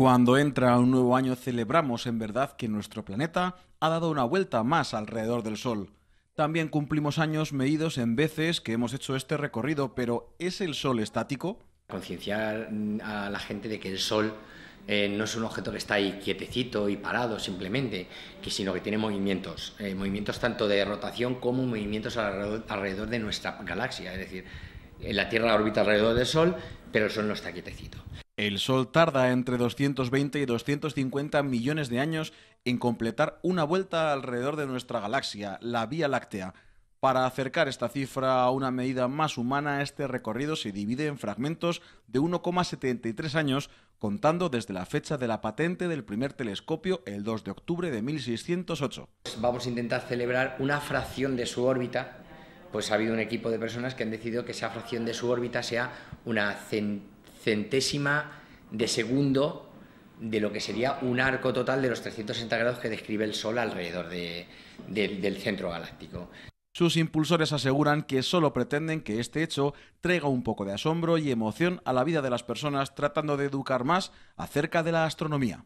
Cuando entra un nuevo año celebramos en verdad que nuestro planeta ha dado una vuelta más alrededor del Sol. También cumplimos años medidos en veces que hemos hecho este recorrido, pero ¿es el Sol estático? Concienciar mm, a la gente de que el Sol eh, no es un objeto que está ahí quietecito y parado simplemente, que sino que tiene movimientos, eh, movimientos tanto de rotación como movimientos alrededor, alrededor de nuestra galaxia. Es decir, la Tierra orbita alrededor del Sol, pero el Sol no está quietecito. El Sol tarda entre 220 y 250 millones de años en completar una vuelta alrededor de nuestra galaxia, la Vía Láctea. Para acercar esta cifra a una medida más humana, este recorrido se divide en fragmentos de 1,73 años, contando desde la fecha de la patente del primer telescopio, el 2 de octubre de 1608. Vamos a intentar celebrar una fracción de su órbita, pues ha habido un equipo de personas que han decidido que esa fracción de su órbita sea una centésima centésima de segundo de lo que sería un arco total de los 360 grados que describe el Sol alrededor del centro galáctico. Sus impulsores aseguran que solo pretenden que este hecho traiga un poco de asombro y emoción a la vida de las personas tratando de educar más acerca de la astronomía.